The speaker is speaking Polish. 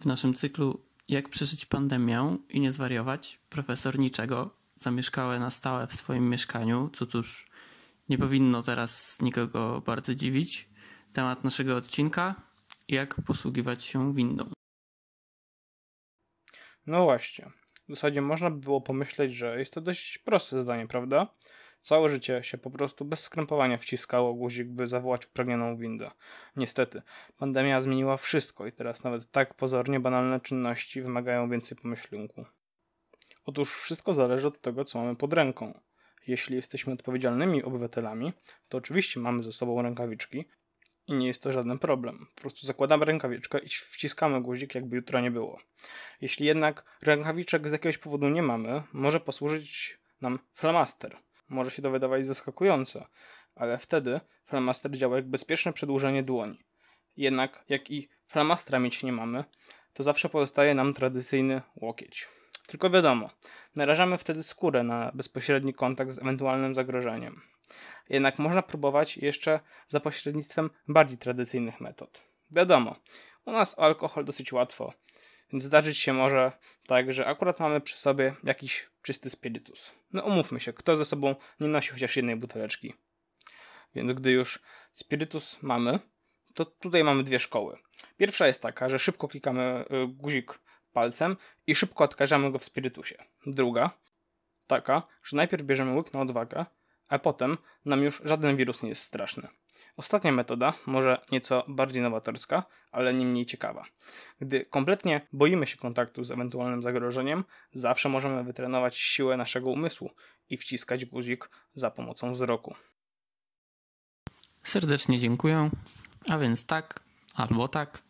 W naszym cyklu Jak przeżyć pandemię i nie zwariować, profesor niczego zamieszkała na stałe w swoim mieszkaniu, co cóż nie powinno teraz nikogo bardzo dziwić. Temat naszego odcinka: jak posługiwać się windą. No właśnie. W zasadzie można by było pomyśleć, że jest to dość proste zdanie, prawda? Całe życie się po prostu bez skrępowania wciskało guzik, by zawołać upragnioną windę. Niestety, pandemia zmieniła wszystko i teraz nawet tak pozornie banalne czynności wymagają więcej pomyślunku. Otóż wszystko zależy od tego, co mamy pod ręką. Jeśli jesteśmy odpowiedzialnymi obywatelami, to oczywiście mamy ze sobą rękawiczki i nie jest to żaden problem. Po prostu zakładamy rękawiczkę i wciskamy guzik, jakby jutro nie było. Jeśli jednak rękawiczek z jakiegoś powodu nie mamy, może posłużyć nam flamaster – może się to wydawać zaskakujące, ale wtedy flamaster działa jak bezpieczne przedłużenie dłoni. Jednak jak i flamastra mieć nie mamy, to zawsze pozostaje nam tradycyjny łokieć. Tylko wiadomo, narażamy wtedy skórę na bezpośredni kontakt z ewentualnym zagrożeniem. Jednak można próbować jeszcze za pośrednictwem bardziej tradycyjnych metod. Wiadomo, u nas alkohol dosyć łatwo. Więc zdarzyć się może tak, że akurat mamy przy sobie jakiś czysty spirytus. No umówmy się, kto ze sobą nie nosi chociaż jednej buteleczki. Więc gdy już spirytus mamy, to tutaj mamy dwie szkoły. Pierwsza jest taka, że szybko klikamy y, guzik palcem i szybko odkażamy go w spirytusie. Druga, taka, że najpierw bierzemy łyk na odwagę, a potem nam już żaden wirus nie jest straszny. Ostatnia metoda, może nieco bardziej nowatorska, ale nie mniej ciekawa. Gdy kompletnie boimy się kontaktu z ewentualnym zagrożeniem, zawsze możemy wytrenować siłę naszego umysłu i wciskać guzik za pomocą wzroku. Serdecznie dziękuję. A więc tak albo tak.